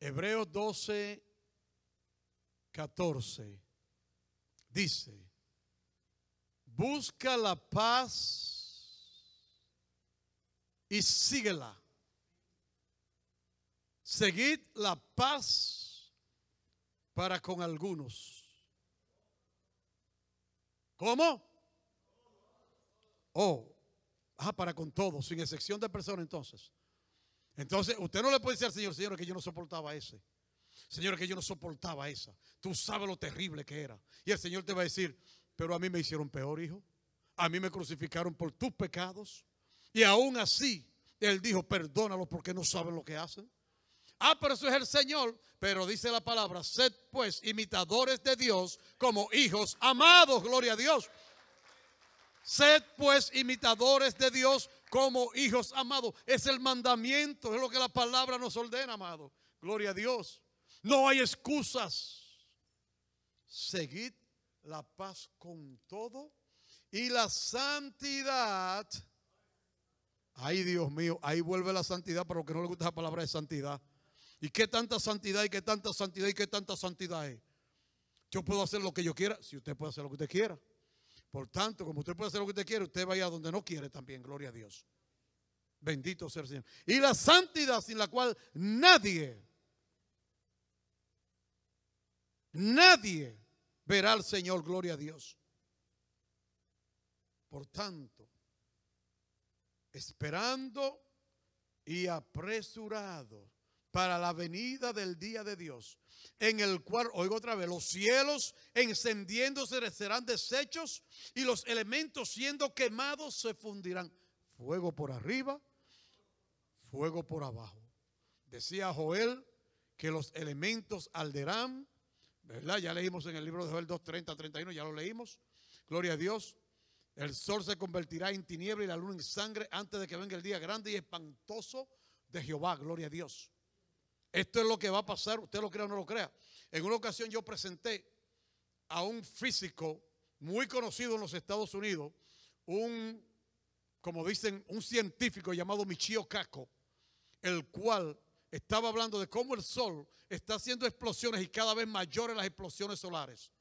Hebreos 12, 14 dice, busca la paz y síguela. Seguid la paz para con algunos. ¿Cómo? Oh, Ah, para con todos sin excepción de persona entonces. Entonces, usted no le puede decir al Señor, Señor, que yo no soportaba ese. Señor, que yo no soportaba esa. Tú sabes lo terrible que era. Y el Señor te va a decir, pero a mí me hicieron peor, hijo. A mí me crucificaron por tus pecados. Y aún así, Él dijo, perdónalo porque no saben lo que hacen. Ah, pero eso es el Señor. Pero dice la palabra, sed pues imitadores de Dios como hijos amados, gloria a Dios. Sed pues imitadores de Dios como hijos amados. Es el mandamiento, es lo que la palabra nos ordena, amado. Gloria a Dios. No hay excusas. Seguid la paz con todo y la santidad. Ay, Dios mío, ahí vuelve la santidad para los que no le gusta la palabra de santidad. ¿Y qué tanta santidad y qué tanta santidad y qué tanta santidad es? Yo puedo hacer lo que yo quiera, si usted puede hacer lo que usted quiera. Por tanto, como usted puede hacer lo que usted quiere, usted vaya donde no quiere también, gloria a Dios. Bendito sea el Señor. Y la santidad sin la cual nadie, nadie verá al Señor, gloria a Dios. Por tanto, esperando y apresurado para la venida del día de Dios, en el cual, oigo otra vez, los cielos encendiéndose serán deshechos y los elementos siendo quemados se fundirán. Fuego por arriba, fuego por abajo. Decía Joel que los elementos alderán, ¿verdad? Ya leímos en el libro de Joel 230 31, ya lo leímos. Gloria a Dios. El sol se convertirá en tiniebla y la luna en sangre antes de que venga el día grande y espantoso de Jehová. Gloria a Dios. Esto es lo que va a pasar, usted lo crea o no lo crea. En una ocasión yo presenté a un físico muy conocido en los Estados Unidos, un, como dicen, un científico llamado Michio Kaku, el cual estaba hablando de cómo el sol está haciendo explosiones y cada vez mayores las explosiones solares.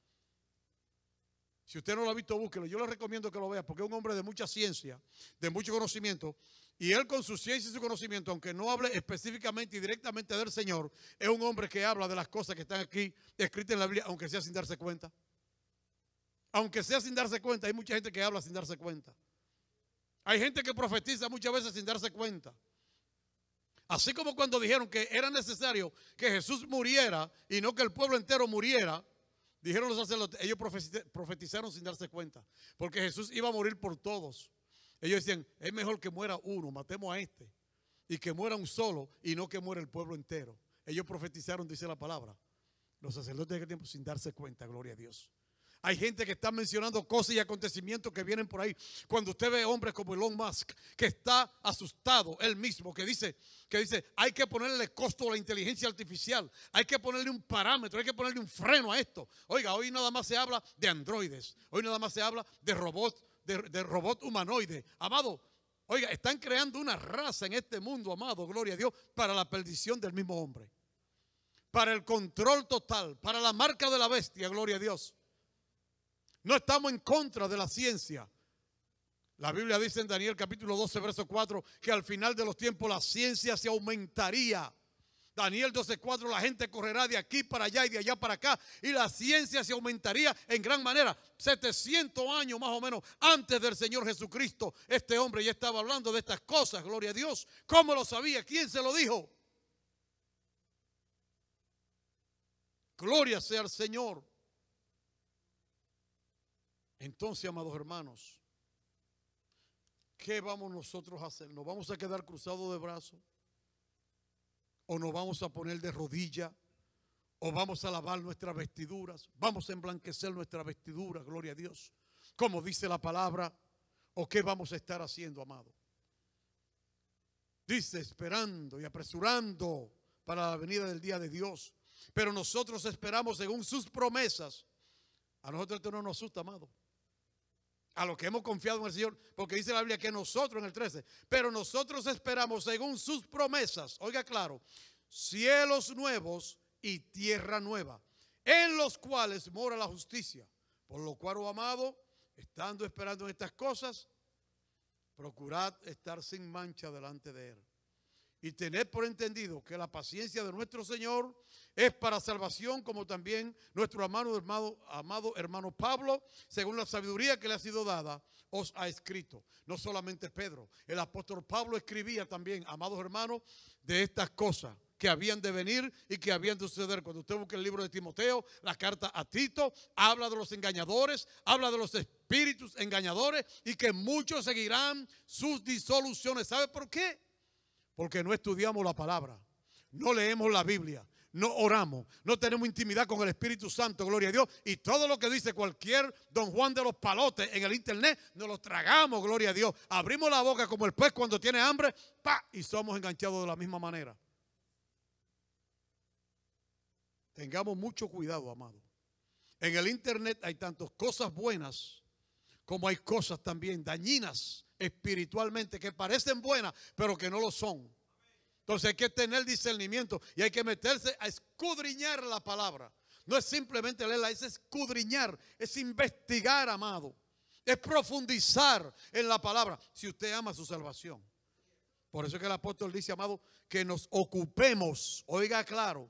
Si usted no lo ha visto, búsquelo. Yo le recomiendo que lo vea porque es un hombre de mucha ciencia, de mucho conocimiento y él con su ciencia y su conocimiento, aunque no hable específicamente y directamente del Señor, es un hombre que habla de las cosas que están aquí escritas en la Biblia, aunque sea sin darse cuenta. Aunque sea sin darse cuenta, hay mucha gente que habla sin darse cuenta. Hay gente que profetiza muchas veces sin darse cuenta. Así como cuando dijeron que era necesario que Jesús muriera y no que el pueblo entero muriera, dijeron los sacerdotes, ellos profetizaron sin darse cuenta, porque Jesús iba a morir por todos. Ellos decían, es mejor que muera uno, matemos a este, y que muera un solo y no que muera el pueblo entero. Ellos profetizaron, dice la palabra, los sacerdotes de aquel tiempo sin darse cuenta, gloria a Dios. Hay gente que está mencionando cosas y acontecimientos que vienen por ahí. Cuando usted ve hombres como Elon Musk, que está asustado él mismo, que dice, que dice, hay que ponerle costo a la inteligencia artificial, hay que ponerle un parámetro, hay que ponerle un freno a esto. Oiga, hoy nada más se habla de androides, hoy nada más se habla de robots de, robot humanoide. Amado, oiga, están creando una raza en este mundo, amado, gloria a Dios, para la perdición del mismo hombre. Para el control total, para la marca de la bestia, gloria a Dios. No estamos en contra de la ciencia. La Biblia dice en Daniel capítulo 12, verso 4, que al final de los tiempos la ciencia se aumentaría Daniel 12:4, la gente correrá de aquí para allá y de allá para acá, y la ciencia se aumentaría en gran manera. 700 años más o menos antes del Señor Jesucristo, este hombre ya estaba hablando de estas cosas, gloria a Dios. ¿Cómo lo sabía? ¿Quién se lo dijo? Gloria sea al Señor. Entonces, amados hermanos, ¿qué vamos nosotros a hacer? ¿Nos vamos a quedar cruzados de brazos? o nos vamos a poner de rodilla, o vamos a lavar nuestras vestiduras, vamos a emblanquecer nuestras vestiduras, gloria a Dios, como dice la palabra, o qué vamos a estar haciendo, amado. Dice, esperando y apresurando para la venida del día de Dios. Pero nosotros esperamos según sus promesas. A nosotros esto no nos asusta, amado a lo que hemos confiado en el Señor, porque dice la Biblia que nosotros en el 13, pero nosotros esperamos según sus promesas, oiga claro, cielos nuevos y tierra nueva, en los cuales mora la justicia. Por lo cual, oh amado, estando esperando en estas cosas, procurad estar sin mancha delante de Él. Y tened por entendido que la paciencia de nuestro Señor es para salvación, como también nuestro amado hermano, amado hermano Pablo, según la sabiduría que le ha sido dada, os ha escrito. No solamente Pedro, el apóstol Pablo escribía también, amados hermanos, de estas cosas que habían de venir y que habían de suceder. Cuando usted busca el libro de Timoteo, la carta a Tito, habla de los engañadores, habla de los espíritus engañadores y que muchos seguirán sus disoluciones. ¿Sabe por qué? Porque no estudiamos la palabra, no leemos la Biblia, no oramos, no tenemos intimidad con el Espíritu Santo, gloria a Dios. Y todo lo que dice cualquier don Juan de los Palotes en el Internet, nos lo tragamos, gloria a Dios. Abrimos la boca como el pez cuando tiene hambre, pa, y somos enganchados de la misma manera. Tengamos mucho cuidado, amado. En el Internet hay tantas cosas buenas como hay cosas también dañinas espiritualmente que parecen buenas, pero que no lo son. Entonces hay que tener discernimiento y hay que meterse a escudriñar la palabra. No es simplemente leerla, es escudriñar, es investigar, amado. Es profundizar en la palabra si usted ama su salvación. Por eso es que el apóstol dice, amado, que nos ocupemos, oiga claro,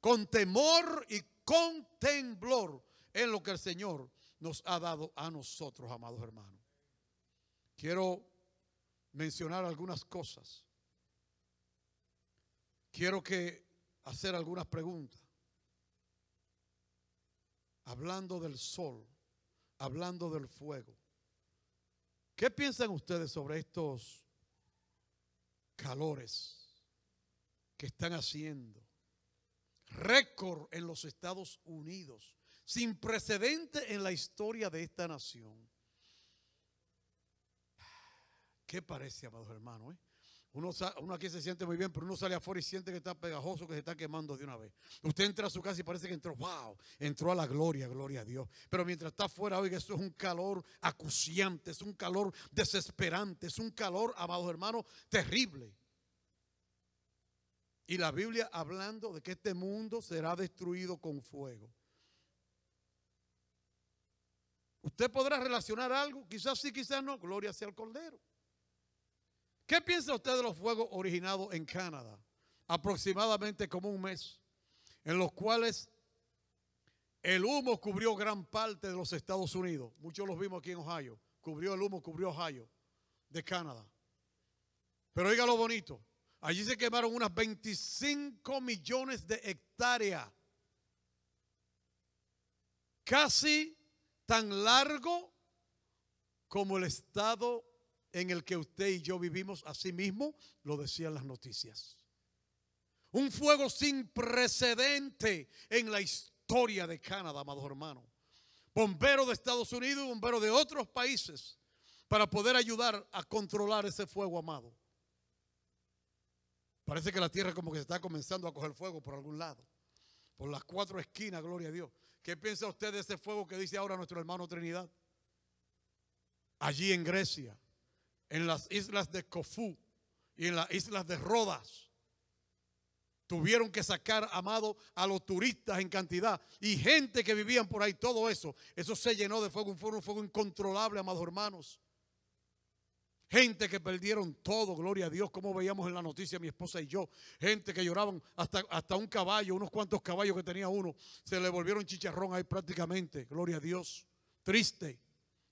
con temor y con temblor en lo que el Señor nos ha dado a nosotros, amados hermanos. Quiero mencionar algunas cosas Quiero que hacer algunas preguntas. Hablando del sol, hablando del fuego. ¿Qué piensan ustedes sobre estos calores que están haciendo? Récord en los Estados Unidos, sin precedente en la historia de esta nación. ¿Qué parece, amados hermanos? Eh? Uno, aquí se siente muy bien, pero uno sale afuera y siente que está pegajoso, que se está quemando de una vez. Usted entra a su casa y parece que entró, wow, entró a la gloria, gloria a Dios. Pero mientras está afuera, oiga, eso es un calor acuciante, es un calor desesperante, es un calor, amados hermanos, terrible. Y la Biblia hablando de que este mundo será destruido con fuego. Usted podrá relacionar algo, quizás sí, quizás no, gloria sea al Cordero. ¿Qué piensa usted de los fuegos originados en Canadá? Aproximadamente como un mes, en los cuales el humo cubrió gran parte de los Estados Unidos. Muchos los vimos aquí en Ohio. Cubrió el humo, cubrió Ohio, de Canadá. Pero oiga lo bonito. Allí se quemaron unas 25 millones de hectáreas. Casi tan largo como el estado en el que usted y yo vivimos, así mismo lo decían las noticias. Un fuego sin precedente en la historia de Canadá, amados hermanos. Bomberos de Estados Unidos y bomberos de otros países para poder ayudar a controlar ese fuego, amado. Parece que la tierra como que se está comenzando a coger fuego por algún lado. Por las cuatro esquinas, gloria a Dios. ¿Qué piensa usted de ese fuego que dice ahora nuestro hermano Trinidad? Allí en Grecia en las islas de Cofú y en las islas de Rodas. Tuvieron que sacar, amado, a los turistas en cantidad y gente que vivían por ahí, todo eso. Eso se llenó de fuego, un fuego incontrolable, amados hermanos. Gente que perdieron todo, gloria a Dios, como veíamos en la noticia mi esposa y yo. Gente que lloraban hasta, hasta un caballo, unos cuantos caballos que tenía uno, se le volvieron chicharrón ahí prácticamente, gloria a Dios. Triste,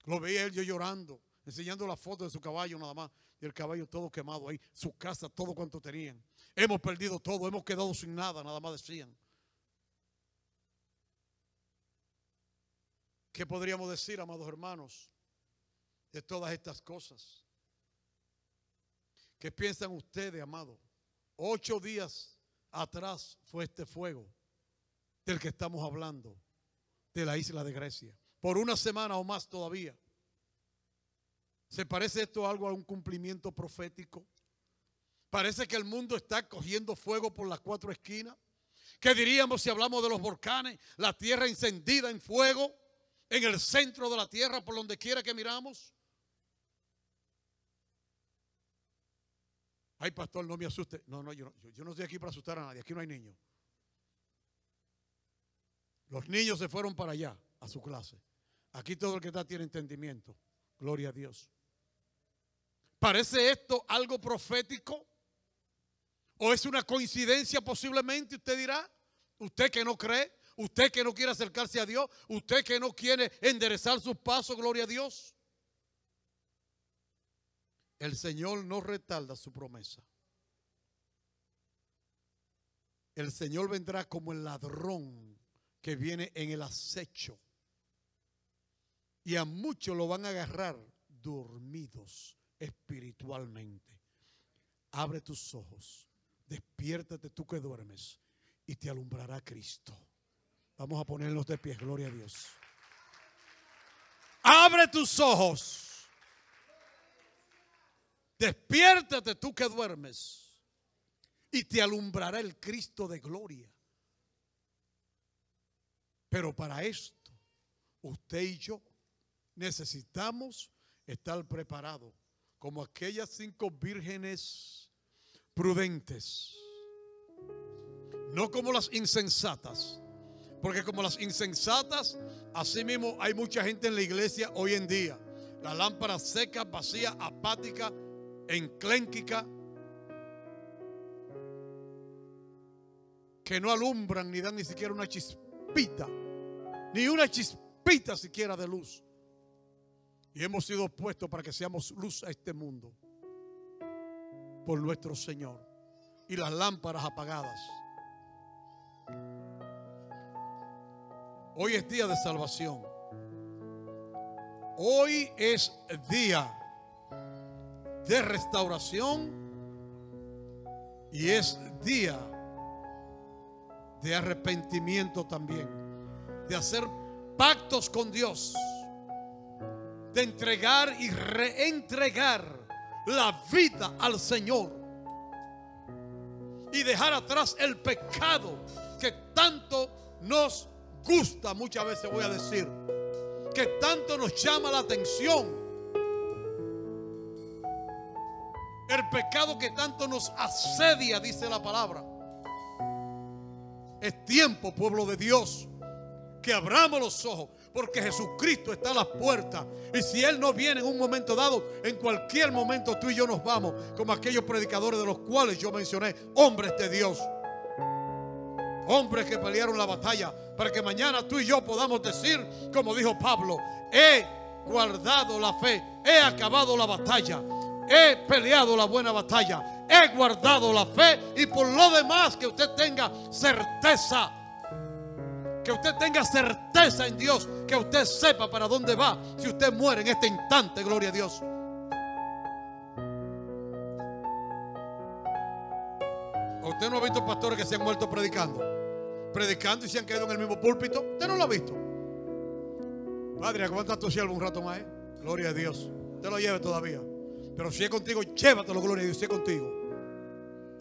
lo veía él yo llorando enseñando la foto de su caballo nada más, y el caballo todo quemado ahí, su casa, todo cuanto tenían. Hemos perdido todo, hemos quedado sin nada, nada más decían. ¿Qué podríamos decir, amados hermanos, de todas estas cosas? ¿Qué piensan ustedes, amados? Ocho días atrás fue este fuego del que estamos hablando, de la isla de Grecia. Por una semana o más todavía ¿Se parece esto algo a un cumplimiento profético? Parece que el mundo está cogiendo fuego por las cuatro esquinas. ¿Qué diríamos si hablamos de los volcanes? La tierra encendida en fuego, en el centro de la tierra, por donde quiera que miramos. Ay, pastor, no me asuste. No, no, yo no, yo no estoy aquí para asustar a nadie. Aquí no hay niños. Los niños se fueron para allá, a su clase. Aquí todo el que está tiene entendimiento. Gloria a Dios. ¿Parece esto algo profético? ¿O es una coincidencia posiblemente? Usted dirá, usted que no cree, usted que no quiere acercarse a Dios, usted que no quiere enderezar sus pasos, gloria a Dios. El Señor no retarda su promesa. El Señor vendrá como el ladrón que viene en el acecho. Y a muchos lo van a agarrar dormidos espiritualmente. Abre tus ojos, despiértate tú que duermes y te alumbrará Cristo. Vamos a ponernos de pie, gloria a Dios. Abre tus ojos. Despiértate tú que duermes y te alumbrará el Cristo de gloria. Pero para esto, usted y yo necesitamos estar preparados como aquellas cinco vírgenes prudentes, no como las insensatas, porque como las insensatas, así mismo hay mucha gente en la iglesia hoy en día, la lámpara seca, vacía, apática, enclénquica, que no alumbran ni dan ni siquiera una chispita, ni una chispita siquiera de luz y hemos sido puestos para que seamos luz a este mundo por nuestro Señor. Y las lámparas apagadas. Hoy es día de salvación. Hoy es día de restauración y es día de arrepentimiento también, de hacer pactos con Dios de entregar y reentregar la vida al Señor y dejar atrás el pecado que tanto nos gusta, muchas veces voy a decir, que tanto nos llama la atención, el pecado que tanto nos asedia, dice la palabra. Es tiempo, pueblo de Dios, que abramos los ojos, porque Jesucristo está a las puertas. Y si Él no viene en un momento dado, en cualquier momento tú y yo nos vamos, como aquellos predicadores de los cuales yo mencioné, hombres de Dios. Hombres que pelearon la batalla para que mañana tú y yo podamos decir, como dijo Pablo, he guardado la fe, he acabado la batalla, he peleado la buena batalla, he guardado la fe y por lo demás que usted tenga certeza usted tenga certeza en Dios, que usted sepa para dónde va si usted muere en este instante, gloria a Dios. Usted no ha visto pastores que se han muerto predicando, predicando y se han quedado en el mismo púlpito. Usted no lo ha visto. Padre, aguanta tu siervo un rato más. ¿eh? Gloria a Dios. Te lo lleve todavía. Pero si es contigo, llévatelo, gloria a Dios. Si es contigo.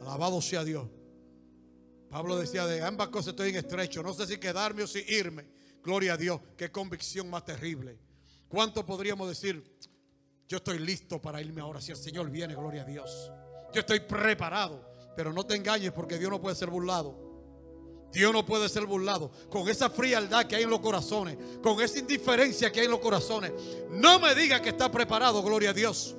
Alabado sea Dios. Pablo decía, de ambas cosas estoy en estrecho, no sé si quedarme o si irme. Gloria a Dios, qué convicción más terrible. ¿Cuánto podríamos decir, yo estoy listo para irme ahora si el Señor viene, gloria a Dios? Yo estoy preparado, pero no te engañes porque Dios no puede ser burlado. Dios no puede ser burlado. Con esa frialdad que hay en los corazones, con esa indiferencia que hay en los corazones, no me diga que está preparado, gloria a Dios.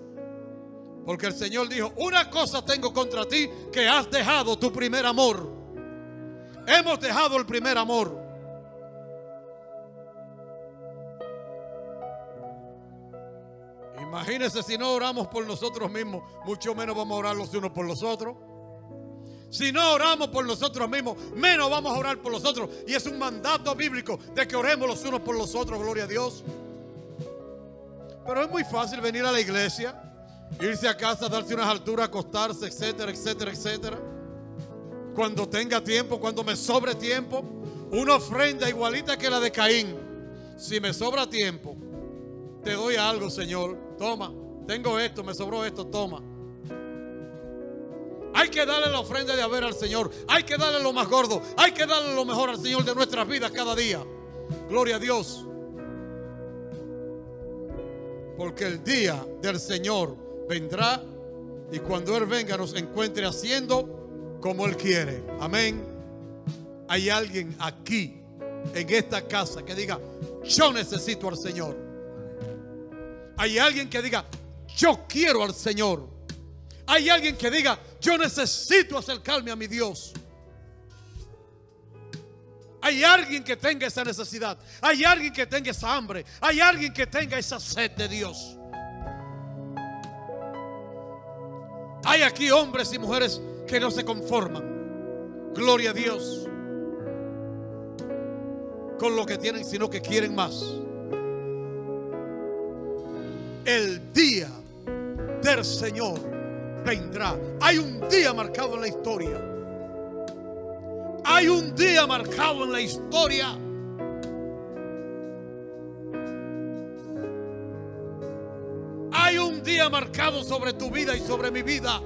Porque el Señor dijo, una cosa tengo contra ti, que has dejado tu primer amor. Hemos dejado el primer amor. Imagínense si no oramos por nosotros mismos, mucho menos vamos a orar los unos por los otros. Si no oramos por nosotros mismos, menos vamos a orar por los otros. Y es un mandato bíblico de que oremos los unos por los otros, gloria a Dios. Pero es muy fácil venir a la iglesia, irse a casa, darse unas alturas, acostarse, etcétera, etcétera, etcétera cuando tenga tiempo, cuando me sobre tiempo, una ofrenda igualita que la de Caín. Si me sobra tiempo, te doy algo, Señor. Toma, tengo esto, me sobró esto, toma. Hay que darle la ofrenda de haber al Señor. Hay que darle lo más gordo. Hay que darle lo mejor al Señor de nuestras vidas cada día. Gloria a Dios. Porque el día del Señor vendrá y cuando Él venga nos encuentre haciendo como Él quiere. Amén. Hay alguien aquí, en esta casa, que diga, yo necesito al Señor. Hay alguien que diga, yo quiero al Señor. Hay alguien que diga, yo necesito acercarme a mi Dios. Hay alguien que tenga esa necesidad. Hay alguien que tenga esa hambre. Hay alguien que tenga esa sed de Dios. Hay aquí hombres y mujeres que no se conforman. Gloria a Dios. Con lo que tienen, sino que quieren más. El día del Señor vendrá. Hay un día marcado en la historia. Hay un día marcado en la historia. Hay un día marcado sobre tu vida y sobre mi vida.